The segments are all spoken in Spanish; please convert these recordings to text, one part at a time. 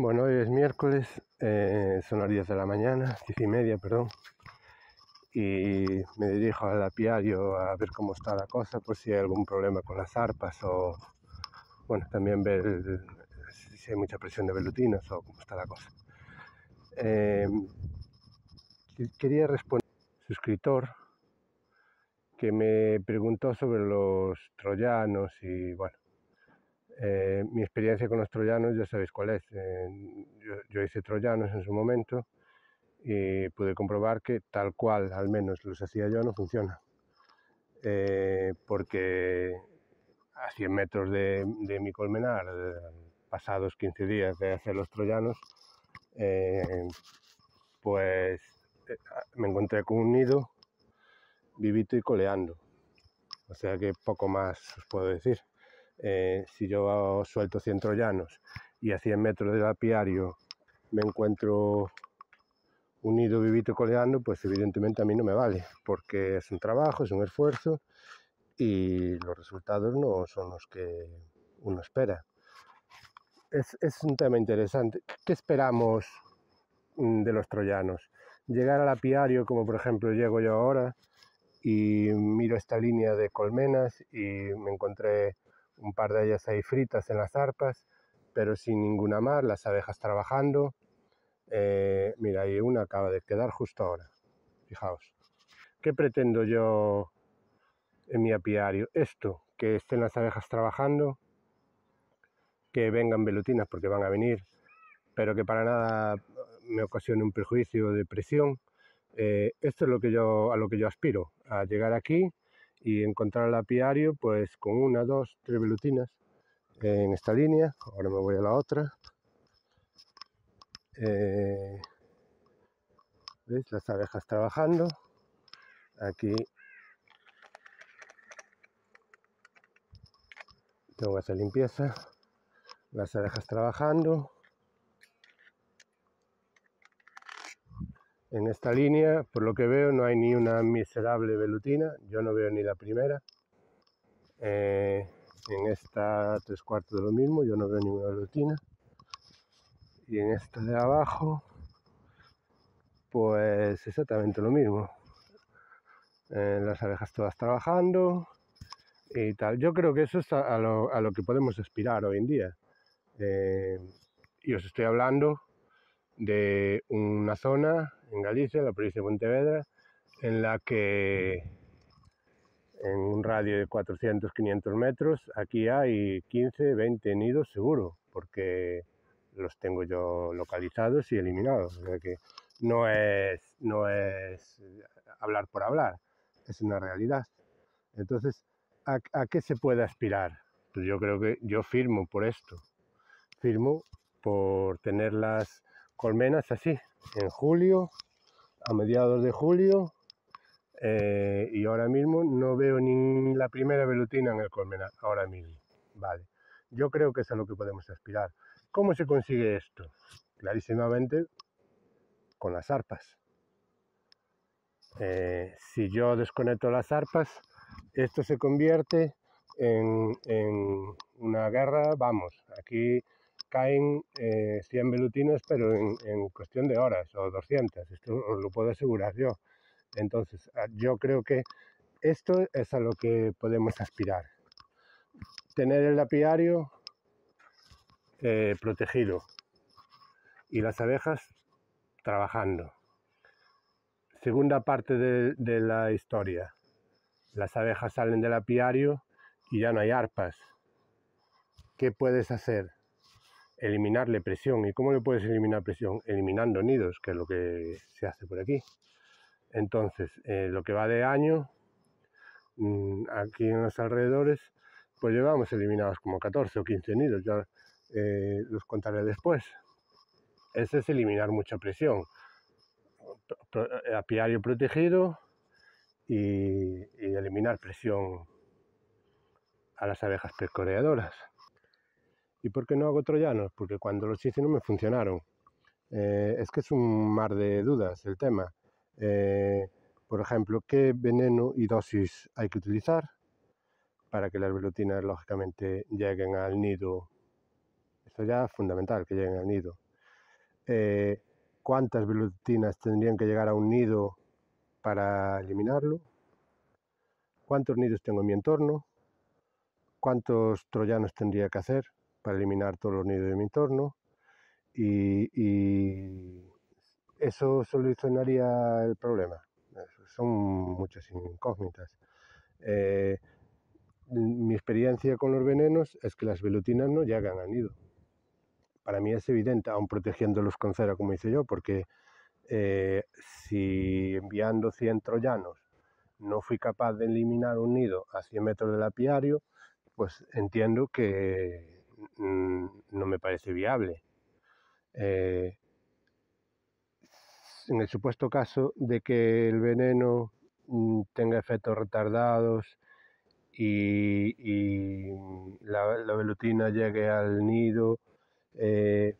Bueno, hoy es miércoles, eh, son las 10 de la mañana, 10 y media, perdón, y me dirijo al apiario a ver cómo está la cosa, por si hay algún problema con las arpas o, bueno, también ver si hay mucha presión de velutinos o cómo está la cosa. Em, quería responder a un suscriptor que me preguntó sobre los troyanos y, bueno, eh, mi experiencia con los troyanos ya sabéis cuál es. yo, hice troyanos en su momento y pude comprobar que tal cual, al menos los hacía yo, no funciona. Eh, porque a 100 metros de, de mi colmenar, pasados 15 días de hacer los troyanos, eh, pues me encontré con un nido vivito y coleando. O sea que poco más os puedo decir. Eh, si yo suelto 100 troyanos y a 100 metros del apiario me encuentro un nido vivito coleando, pues evidentemente a mí no me vale, porque es un trabajo, es un esfuerzo y los resultados no son los que uno espera. Es, es un tema interesante. ¿Qué esperamos mm, de los troyanos? Llegar al apiario, como por ejemplo llego yo ahora, y miro esta línea de colmenas y me encontré un par de ellas ahí fritas en las arpas, pero sin ninguna más, las abejas trabajando. Eh, mira, y una acaba de quedar justo ahora, fijaos. ¿Qué pretendo yo en mi apiario? Esto, que estén las abejas trabajando, que vengan velutinas porque van a venir, pero que para nada me ocasione un perjuicio de presión. Eh, esto es lo que yo, a lo que yo aspiro, a llegar aquí y encontrar el apiario pues con una, dos, tres velutinas en esta línea, ahora me voy a la otra. Eh, Las abejas trabajando. Aquí tengo que hacer limpieza. Las abejas trabajando. En esta línea, por lo que veo, no hay ni una miserable velutina, yo no veo ni la primera. Eh, en esta tres cuartos de lo mismo, yo no veo ninguna velutina. Y en esta de abajo, pues exactamente lo mismo. Eh, las abejas todas trabajando y tal. Yo creo que eso es a lo, que podemos aspirar hoy en día. Eh, y os estoy hablando de una zona en Galicia, en la provincia de Pontevedra, en la que en un radio de 400, 500 metros, aquí hay 15, 20 nidos seguro, porque los tengo yo localizados y eliminados. que no es, no es hablar por hablar, es una realidad. Entonces, ¿a, qué se puede aspirar? Pues yo creo que yo firmo por esto. Firmo por tener las colmenas así, en julio, a mediados de julio, eh, y ahora mismo no veo ni la primera velutina en el colmenar, ahora mismo. Vale, yo creo que es a lo que podemos aspirar. ¿Cómo se consigue esto? Clarísimamente con las arpas. Eh, si yo desconecto las arpas, esto se convierte en, en una guerra, vamos, aquí caen 100 eh, velutines, pero en, cuestión de horas o 200, esto os lo puedo asegurar yo. Entonces, ah, yo creo que esto es a lo que podemos aspirar. Tener el apiario eh, protegido y las abejas trabajando. Segunda parte de, de la historia. Las abejas salen del apiario y ya no hay arpas. ¿Qué puedes hacer? eliminarle presión. ¿Y cómo le puedes eliminar presión? Eliminando nidos, que es lo que se hace por aquí. Entonces, eh, lo que va de año, mm, aquí en los alrededores, pues llevamos eliminados como 14 o 15 nidos, ya eh, los contaré después. Ese es eliminar mucha presión. Eh, Apiario protegido y, eliminar presión a las abejas pecoreadoras. ¿Y por qué no hago troyanos? Porque cuando los hice no me funcionaron. Eh, es que es un mar de dudas el tema. Eh, por ejemplo, ¿qué veneno y dosis hay que utilizar para que las velutinas, lógicamente, lleguen al nido? Esto ya es fundamental, que lleguen al nido. Eh, ¿Cuántas velutinas tendrían que llegar a un nido para eliminarlo? ¿Cuántos nidos tengo en mi entorno? ¿Cuántos troyanos tendría que hacer? eliminar todos los nidos de mi entorno y, eso solucionaría el problema. Son muchas incógnitas. Eh, mi experiencia con los venenos es que las velutinas no llegan al nido. Para mí es evidente, aún protegiéndolos con cera, como hice yo, porque eh, si enviando 100 troyanos no fui capaz de eliminar un nido a 100 metros del apiario, pues entiendo que Mm, no me parece viable. Eh, en el supuesto caso de que el veneno mm, tenga efectos retardados y, mm, la, velutina llegue al nido, eh,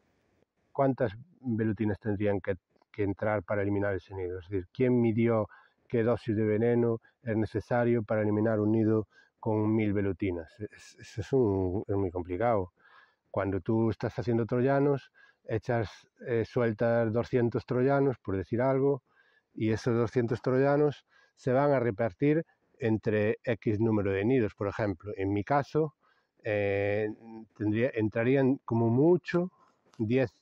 ¿cuántas velutinas tendrían que, entrar para eliminar ese nido? Es decir, ¿quién midió qué dosis de veneno es necesario para eliminar un nido con mil velutinas. eso es muy complicado. Cuando tú estás haciendo troyanos, echas, eh, sueltas 200 troyanos, por decir algo, y esos 200 troyanos se van a repartir entre X número de nidos, por ejemplo. En mi caso, eh, tendría, entrarían como mucho 10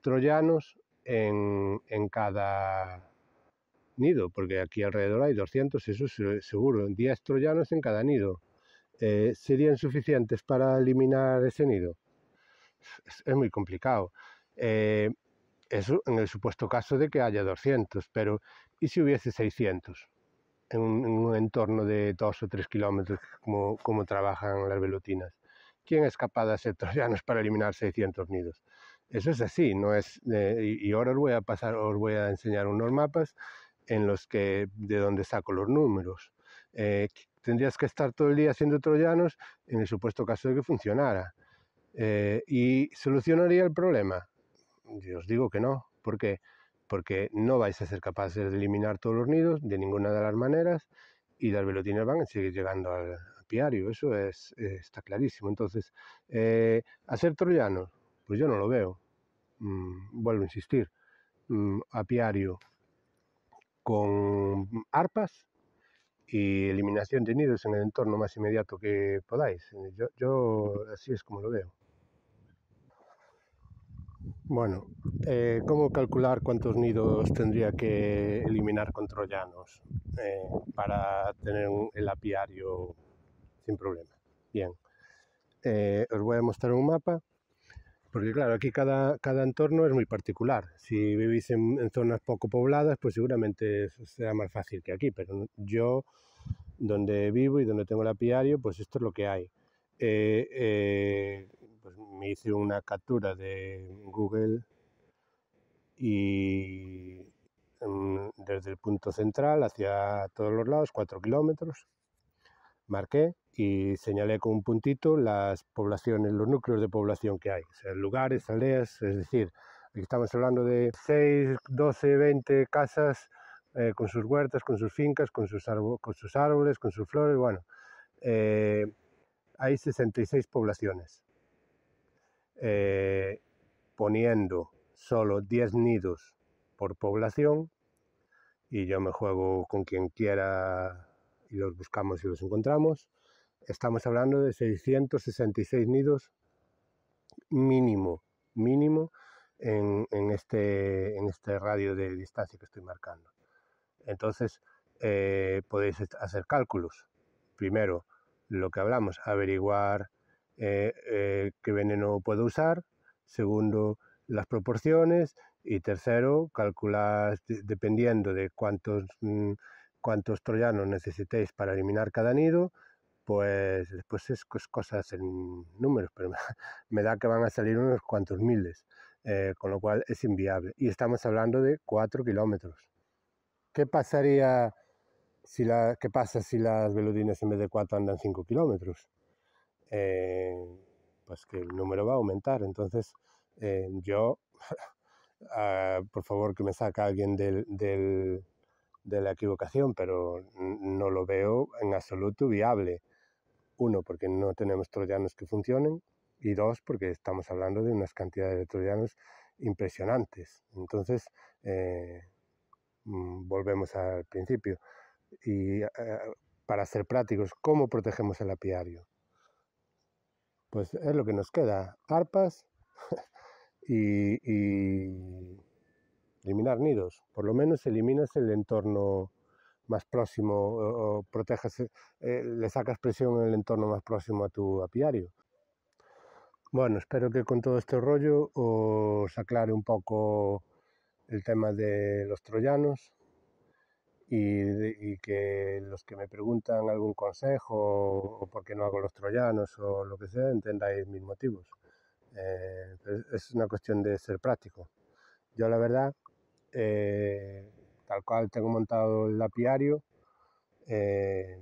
troyanos en, cada nido, porque aquí alrededor hay 200, eso es seguro, 10 troyanos en cada nido. Eh, ¿Serían suficientes para eliminar ese nido? es, muy complicado. Eh, eso en el supuesto caso de que haya 200, pero ¿y si hubiese 600? En un, entorno de 2 o 3 kilómetros como, trabajan las velotinas. ¿Quién es capaz de hacer troyanos para eliminar 600 nidos? Eso es así, no es... Eh, y ahora os voy a pasar, os voy a enseñar unos mapas en los que, de donde saco los números. Eh, tendrías que estar todo el día haciendo troyanos en el supuesto caso de que funcionara. Eh, ¿Y solucionaría el problema? Yo os digo que no. ¿Por Porque no vais a ser capaces de eliminar todos los nidos de ninguna de las maneras y las velotinas van a seguir llegando al apiario. Eso es, eh, está clarísimo. Entonces, eh, ¿hacer troyanos? Pues yo no lo veo. Mm, vuelvo a insistir. Mm, apiario con arpas y eliminación de nidos en el entorno más inmediato que podáis. yo así es como lo veo. Bueno, eh, ¿cómo calcular cuántos nidos tendría que eliminar con troyanos eh, para tener el apiario sin problema? Bien, eh, os voy a mostrar un mapa, porque claro, aquí cada, cada entorno es muy particular. Si vivís en, zonas poco pobladas, pues seguramente sea más fácil que aquí, pero yo, donde vivo y donde tengo el apiario, pues esto es lo que hay pues me hice una captura de Google y mm, desde el punto central hacia todos los lados, 4 kilómetros, marqué y señalé con un puntito las poblaciones, los núcleos de población que hay, lugares, aldeas, es decir, aquí estamos hablando de 6, 12, 20 casas eh, con sus huertas, con sus fincas, con sus, con sus árboles, con sus flores, bueno, eh, hay 66 poblaciones. Eh, poniendo solo 10 nidos por población y yo me juego con quien quiera y los buscamos y los encontramos. Estamos hablando de 666 nidos mínimo, mínimo en, este, en este radio de distancia que estoy marcando. Entonces, eh, podéis hacer cálculos. Primero, lo que hablamos, averiguar eh, eh, qué veneno puedo usar, segundo, las proporciones y tercero, calcular dependiendo de mm, cuántos, troyanos necesitéis para eliminar cada nido, pues después pues es cosas en números, pero me da que van a salir unos cuantos miles, eh, con lo cual es inviable. Y estamos hablando de cuatro kilómetros. ¿Qué pasaría si qué pasa si las veludines en vez de cuatro andan cinco kilómetros? Eh, pues que el número va a aumentar. Entonces, eh, yo, ah, por favor, que me saca alguien del, de la equivocación, pero no lo veo en absoluto viable. Uno, porque no tenemos troyanos que funcionen, y dos, porque estamos hablando de unas cantidades de troyanos impresionantes. Entonces, eh, mm, volvemos al principio. Y para ser prácticos, ¿cómo protegemos el apiario? pues es lo que nos queda, arpas y, eliminar nidos. Por lo menos eliminas el entorno más próximo o, eh, eh, le sacas presión en el entorno más próximo a tu apiario. Bueno, espero que con todo este rollo os aclare un poco el tema de los troyanos y, que los que me preguntan algún consejo o, por qué no hago los troyanos o lo que sea, entendáis mis motivos. Eh, es una cuestión de ser práctico. Yo la verdad, eh, tal cual tengo montado el apiario, eh,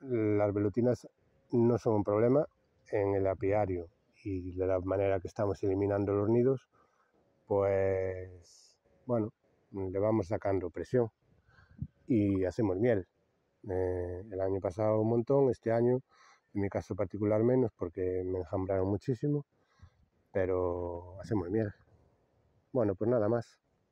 las velutinas no son un problema en el apiario y de la manera que estamos eliminando los nidos, pues bueno, le vamos sacando presión y hacemos miel. Eh, el año pasado un montón, este año, en mi caso particular menos porque me enjambraron muchísimo, pero hacemos miel. Bueno, pues nada más.